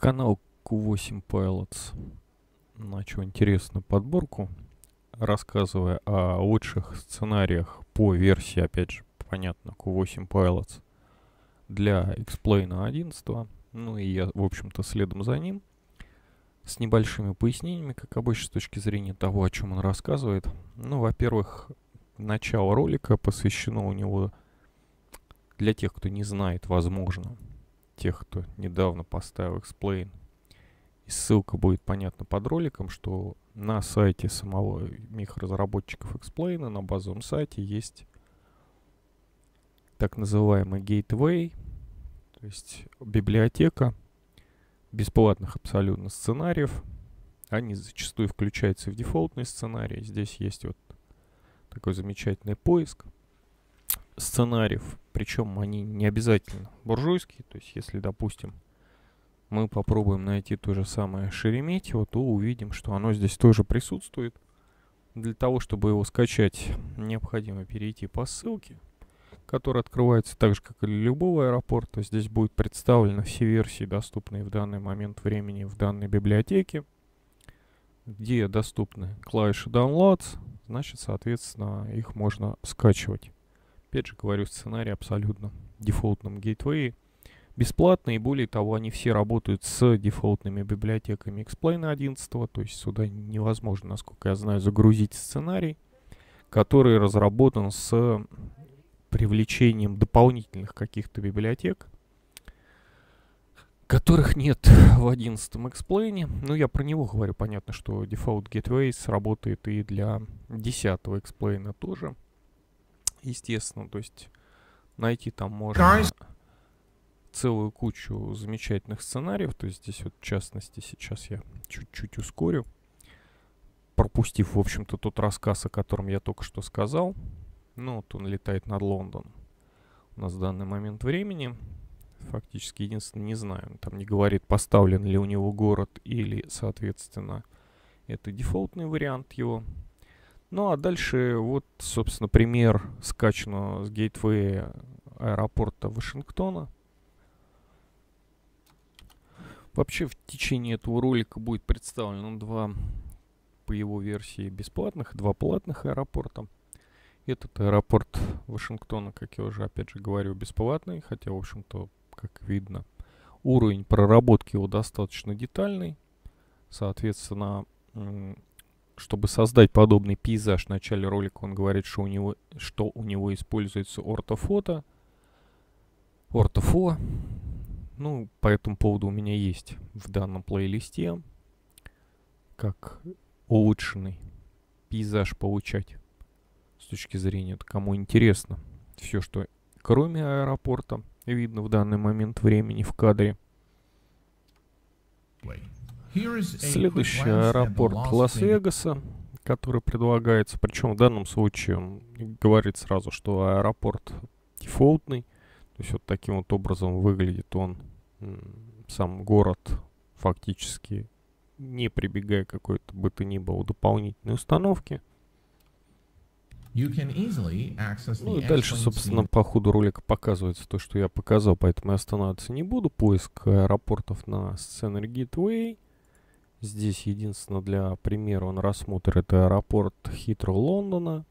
Канал Q8 Pilots начал интересную подборку, рассказывая о лучших сценариях по версии, опять же, понятно, Q8 Pilots для Explain 11. Ну и я, в общем-то, следом за ним. С небольшими пояснениями, как обычно, с точки зрения того, о чем он рассказывает. Ну, во-первых, начало ролика посвящено у него, для тех, кто не знает, возможно, тех, кто недавно поставил Explain, и ссылка будет понятна под роликом, что на сайте самого разработчиков Explain, на базовом сайте есть так называемый Gateway, то есть библиотека бесплатных абсолютно сценариев. Они зачастую включаются в дефолтные сценарии. Здесь есть вот такой замечательный поиск – сценариев, причем они не обязательно буржуйские, то есть если, допустим, мы попробуем найти то же самое Шереметьево, то увидим, что оно здесь тоже присутствует. Для того, чтобы его скачать, необходимо перейти по ссылке, которая открывается так же, как и любого аэропорта. Здесь будут представлены все версии, доступные в данный момент времени в данной библиотеке, где доступны клавиши Downloads, значит, соответственно, их можно скачивать. Опять же говорю, сценарий абсолютно в дефолтном гейтвее. Бесплатные, более того, они все работают с дефолтными библиотеками Explain 11, то есть сюда невозможно, насколько я знаю, загрузить сценарий, который разработан с привлечением дополнительных каких-то библиотек, которых нет в 11 Explain. Ну, я про него говорю, понятно, что Default Gateways работает и для 10 Explain тоже естественно, то есть найти там можно целую кучу замечательных сценариев. То есть здесь вот, в частности, сейчас я чуть-чуть ускорю, пропустив, в общем-то, тот рассказ, о котором я только что сказал. Ну, вот он летает над Лондоном. У нас в данный момент времени. Фактически, единственное, не знаю, там не говорит, поставлен ли у него город или, соответственно, это дефолтный вариант его. Ну а дальше вот, собственно, пример скачанного с гейтвея аэропорта Вашингтона. Вообще в течение этого ролика будет представлено два, по его версии, бесплатных, два платных аэропорта. Этот аэропорт Вашингтона, как я уже опять же говорю, бесплатный, хотя, в общем-то, как видно, уровень проработки его достаточно детальный. Соответственно, чтобы создать подобный пейзаж в начале ролика, он говорит, что у него, что у него используется ортофото. Ортофо. Ну, по этому поводу у меня есть в данном плейлисте, как улучшенный пейзаж получать. С точки зрения, кому интересно. Все, что кроме аэропорта, видно в данный момент времени в кадре. Play. Следующий аэропорт Лас-Вегаса, который предлагается, причем в данном случае говорит сразу, что аэропорт дефолтный, то есть вот таким вот образом выглядит он, сам город фактически, не прибегая к какой-то бы то ни было дополнительной установке. Ну и дальше, собственно, по ходу ролика показывается то, что я показал, поэтому я останавливаться не буду. Поиск аэропортов на Scenery Gateway — Здесь единственное для примера он рассмотрит аэропорт Хитро Лондона.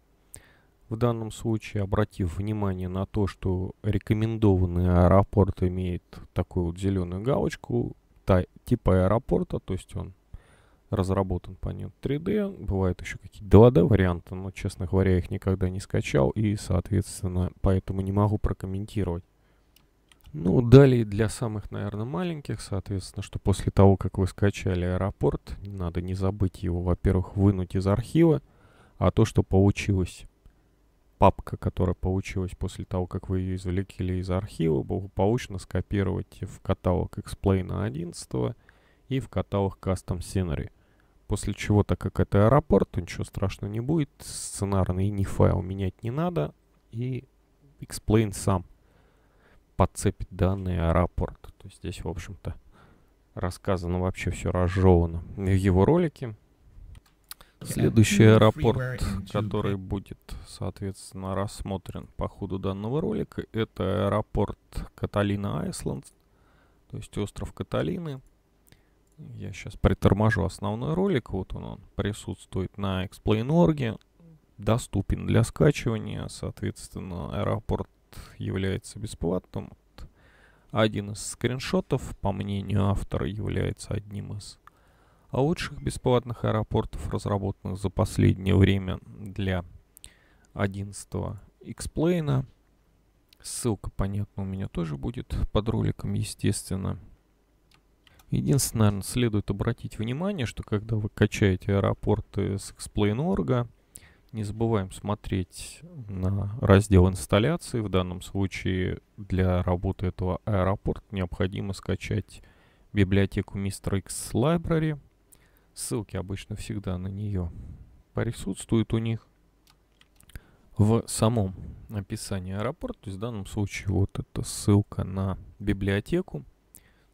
В данном случае, обратив внимание на то, что рекомендованный аэропорт имеет такую вот зеленую галочку, та, типа аэропорта, то есть он разработан по нему 3D. Бывают еще какие-то 2D варианты, но, честно говоря, их никогда не скачал и, соответственно, поэтому не могу прокомментировать. Ну, далее для самых, наверное, маленьких, соответственно, что после того, как вы скачали аэропорт, надо не забыть его, во-первых, вынуть из архива, а то, что получилось, папка, которая получилась после того, как вы ее извлекли из архива, благополучно скопировать в каталог Explain 11 и в каталог Custom Scenery. После чего, так как это аэропорт, то ничего страшного не будет, сценарный ни файл менять не надо, и Explain сам подцепит данные рапорт. То есть здесь, в общем-то, рассказано вообще все разжевано в его ролике. Следующий аэропорт, который будет, соответственно, рассмотрен по ходу данного ролика, это аэропорт Каталина Айсланд, то есть остров Каталины. Я сейчас приторможу основной ролик, вот он, он присутствует на Explain.org, доступен для скачивания, соответственно, аэропорт является бесплатным. Один из скриншотов, по мнению автора, является одним из лучших бесплатных аэропортов, разработанных за последнее время для 11 X-Plane. Ссылка, понятно, у меня тоже будет под роликом, естественно. Единственное, наверное, следует обратить внимание, что когда вы качаете аэропорты с X Explain.org, не забываем смотреть на раздел инсталляции. В данном случае для работы этого аэропорта необходимо скачать библиотеку Mr. X Library. Ссылки обычно всегда на нее присутствуют у них в самом описании аэропорта. То есть в данном случае вот эта ссылка на библиотеку.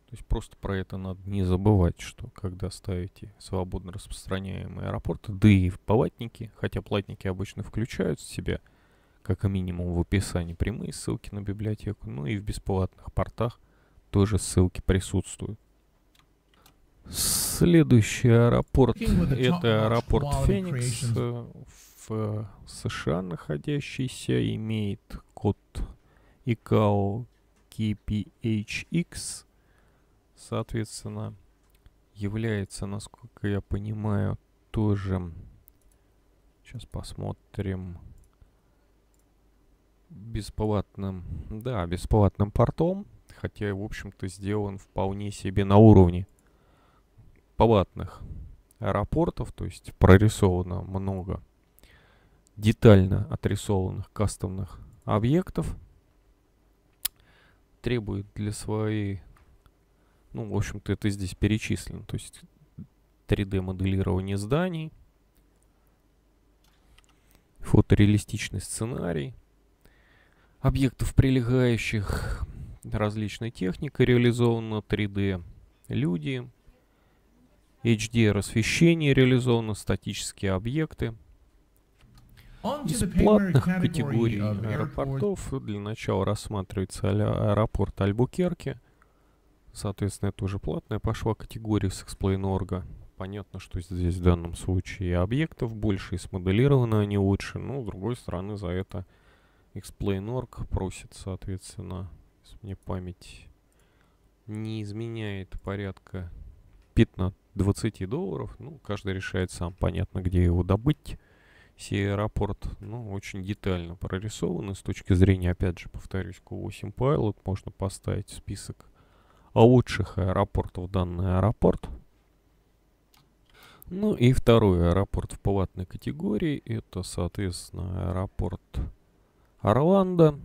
То есть просто про это надо не забывать, что когда ставите свободно распространяемые аэропорты, да и в платники, хотя платники обычно включают в себя, как минимум в описании, прямые ссылки на библиотеку, ну и в бесплатных портах тоже ссылки присутствуют. Следующий аэропорт – это аэропорт Феникс э, в э, США находящийся, имеет код ICAO KPHX соответственно, является, насколько я понимаю, тоже... Сейчас посмотрим. Бесплатным, да, бесплатным портом. Хотя, в общем-то, сделан вполне себе на уровне платных аэропортов. То есть прорисовано много детально отрисованных кастомных объектов. Требует для своей ну, в общем-то, это здесь перечислено. То есть 3D-моделирование зданий, фотореалистичный сценарий, объектов прилегающих, различная техника реализована, 3D, люди, HDR-освещение реализовано, статические объекты. Из платных категорий аэропортов для начала рассматривается аэропорт Альбукерки – Соответственно, это уже платная пошла категория с эксплейнорга. Понятно, что здесь в данном случае объектов больше, и смоделированы они лучше. Но, с другой стороны, за это explain.org просит, соответственно, если мне память не изменяет порядка 15-20 долларов. Ну, каждый решает сам, понятно, где его добыть. все аэропорт, ну, очень детально прорисованы с точки зрения, опять же, повторюсь, Q8 Pilot. Можно поставить список лучших аэропортов данный аэропорт. Ну и второй аэропорт в палатной категории, это, соответственно, аэропорт Орландо.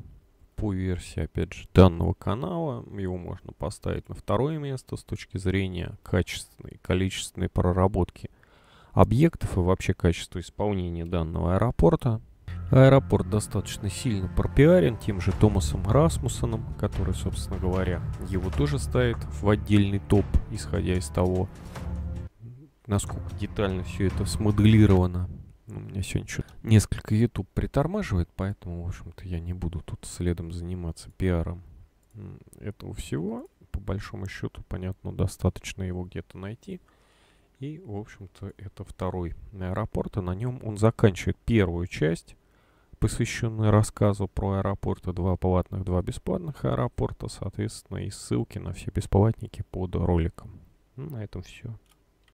По версии, опять же, данного канала, его можно поставить на второе место с точки зрения качественной, количественной проработки объектов и вообще качества исполнения данного аэропорта. Аэропорт достаточно сильно пропиарен тем же Томасом Расмуссоном, который, собственно говоря, его тоже ставит в отдельный топ, исходя из того, насколько детально все это смоделировано. Ну, у меня сегодня что-то несколько YouTube притормаживает, поэтому, в общем-то, я не буду тут следом заниматься пиаром этого всего. По большому счету, понятно, достаточно его где-то найти. И, в общем-то, это второй аэропорт, и на нем он заканчивает первую часть посвященный рассказу про аэропорты, два платных, два бесплатных аэропорта, соответственно, и ссылки на все бесплатники под роликом. на этом все.